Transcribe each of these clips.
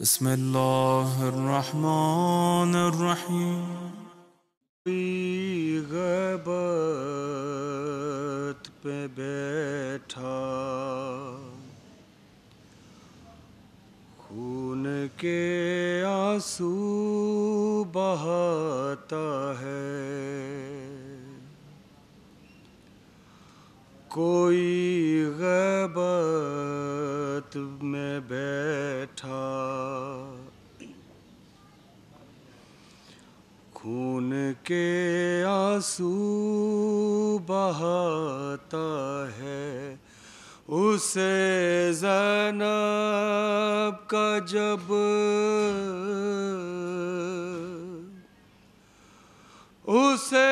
بسم الله الرحمن الرحيم في पे बैठा खून के आंसू बहाता है कोई गबत में बैठा के आंसू बहाता है उसे जनाब का जब उसे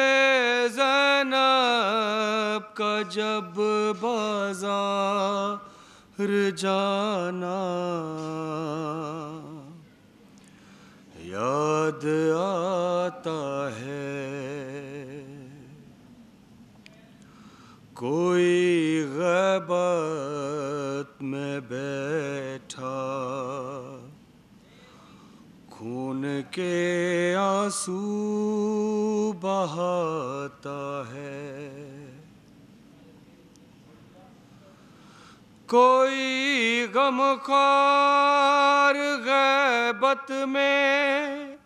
जनाब का जब बाजार जाना याद आता है कोई गबत में बैठा खून के आंसू बहाता है कोई गम खार गैबत में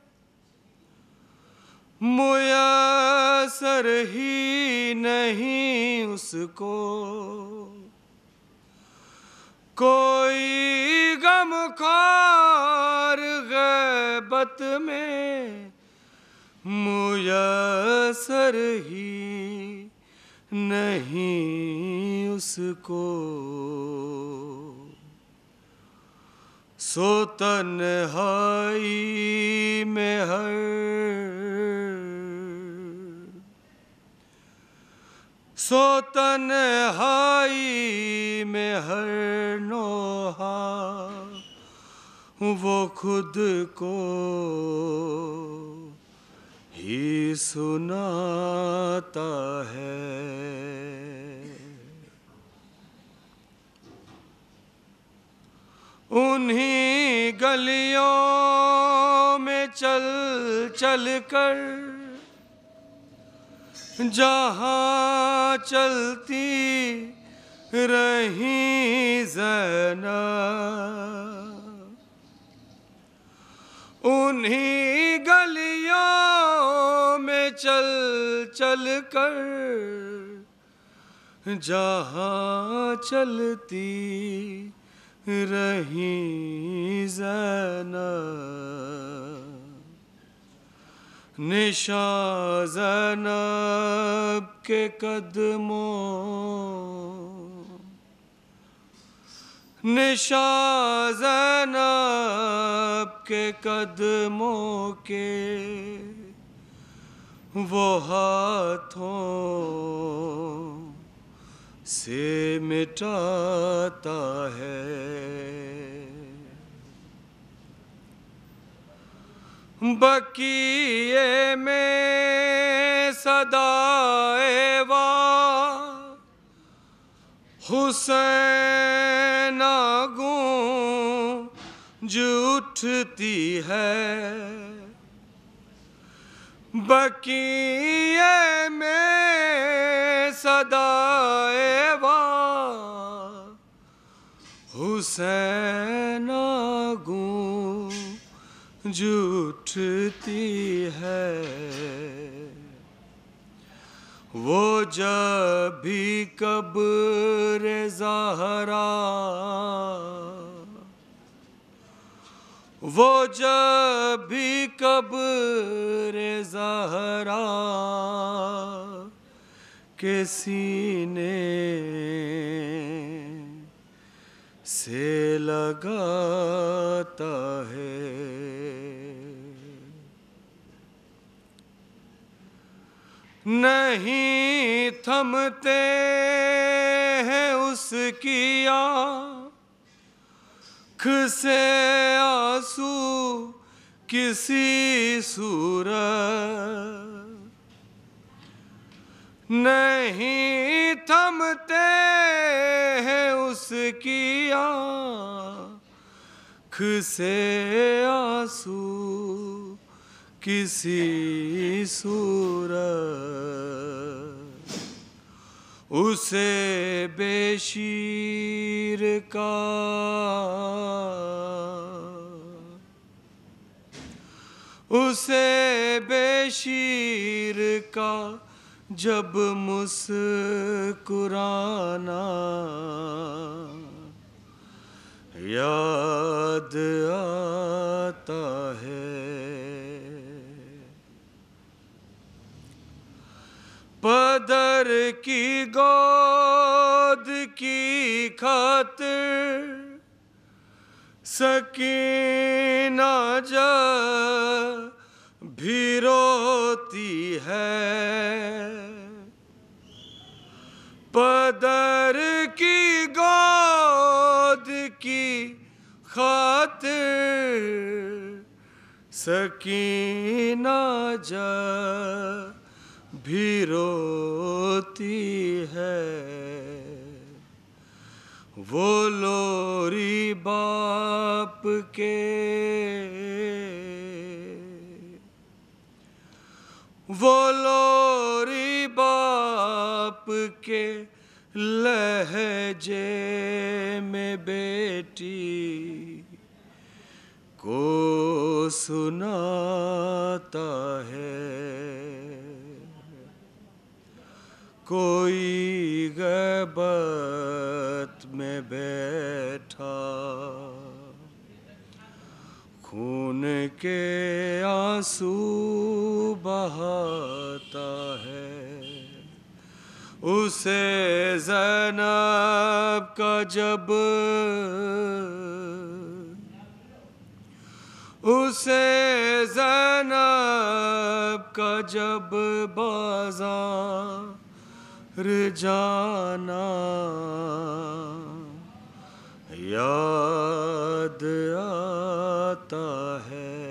मुयसर ही नहीं उसको कोई गम खार गैबत में मुयसर ही नहीं उसको सोतन हाई में हर सोतन हाई में हर नोहा वो खुद को ही सुनाता है उन्हीं गलियों में चल चल कर जहाँ चलती रही जना उन्हीं गलियों में चल चल कर जहाँ चलती रही जना निशा के कदमों निशा के कदमों के वो हाथों से मिटाता है बकिए में सदाएवा हुसैन गूंज उठती है बकिए में सदा हुसैन जूठती है वो जब भी कब रे जहरा वो जब भी कब रे जहरा के सीने से लगाता है नहीं थमते हैं उसकी आँख से आंसू किसी सूरत नहीं थमते हैं उसकी आँख से आंसू किसी सूर उसे बेशीर का उसे बेशीर का जब मुस्कुराना याद आता है पदर की गोद की खातिर सकीना जा भी रोती है पदर की गोद की खातिर सकीना जा भी रोती है वो लोरी बाप के वो लोरी आपके लहजे में बेटी को सुनाता है कोई गबत में बैठा खून के आंसू बहाता है उसे जनाब का जब उसे जनब का जब बाजार जाना याद आता है